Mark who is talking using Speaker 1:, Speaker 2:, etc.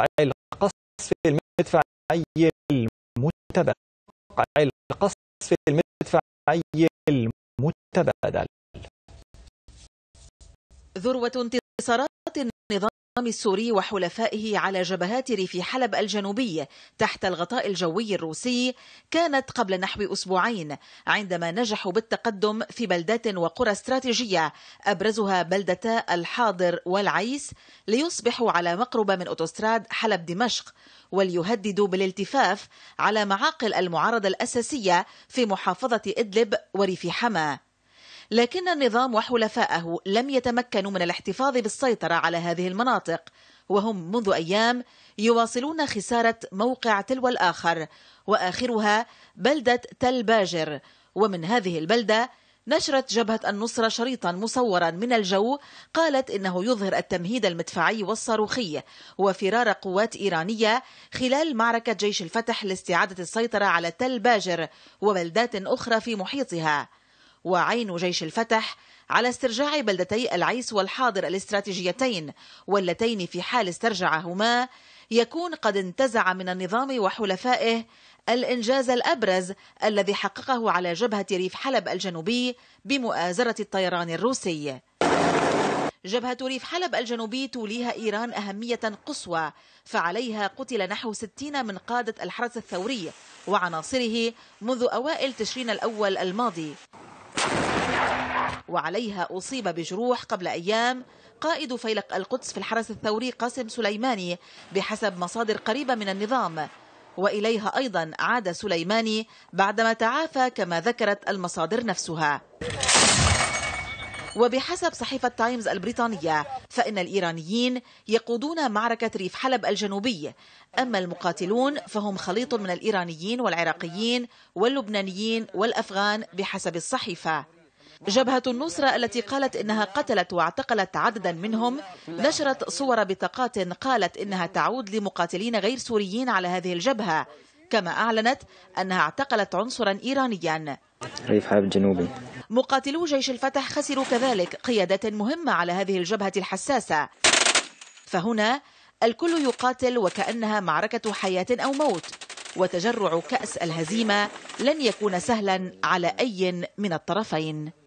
Speaker 1: القصف المدفعي المتبادل القصف المدفعي المتبادل ذروة انتصارات النظام النظام السوري وحلفائه على جبهات ريف حلب الجنوبي تحت الغطاء الجوي الروسي كانت قبل نحو أسبوعين عندما نجحوا بالتقدم في بلدات وقرى استراتيجية أبرزها بلدتا الحاضر والعيس ليصبحوا على مقربة من أوتوستراد حلب دمشق وليهددوا بالالتفاف على معاقل المعارضة الأساسية في محافظة إدلب وريف حماه لكن النظام وحلفائه لم يتمكنوا من الاحتفاظ بالسيطرة على هذه المناطق وهم منذ أيام يواصلون خسارة موقع تلو الآخر وآخرها بلدة تل باجر ومن هذه البلدة نشرت جبهة النصرة شريطا مصورا من الجو قالت إنه يظهر التمهيد المدفعي والصاروخي وفرار قوات إيرانية خلال معركة جيش الفتح لاستعادة السيطرة على تل باجر وبلدات أخرى في محيطها وعين جيش الفتح على استرجاع بلدتي العيس والحاضر الاستراتيجيتين واللتين في حال استرجعهما يكون قد انتزع من النظام وحلفائه الانجاز الابرز الذي حققه على جبهه ريف حلب الجنوبي بمؤازره الطيران الروسي. جبهة ريف حلب الجنوبي توليها إيران أهمية قصوى فعليها قتل نحو 60 من قادة الحرس الثوري وعناصره منذ أوائل تشرين الأول الماضي وعليها أصيب بجروح قبل أيام قائد فيلق القدس في الحرس الثوري قاسم سليماني بحسب مصادر قريبة من النظام وإليها أيضا عاد سليماني بعدما تعافى كما ذكرت المصادر نفسها وبحسب صحيفة تايمز البريطانية فإن الإيرانيين يقودون معركة ريف حلب الجنوبي أما المقاتلون فهم خليط من الإيرانيين والعراقيين واللبنانيين والأفغان بحسب الصحيفة جبهة النصرة التي قالت إنها قتلت واعتقلت عددا منهم نشرت صور بطاقات قالت إنها تعود لمقاتلين غير سوريين على هذه الجبهة كما أعلنت أنها اعتقلت عنصرا إيرانيا ريف حلب الجنوبي مقاتلو جيش الفتح خسروا كذلك قيادة مهمة على هذه الجبهة الحساسة فهنا الكل يقاتل وكأنها معركة حياة أو موت وتجرع كأس الهزيمة لن يكون سهلا على أي من الطرفين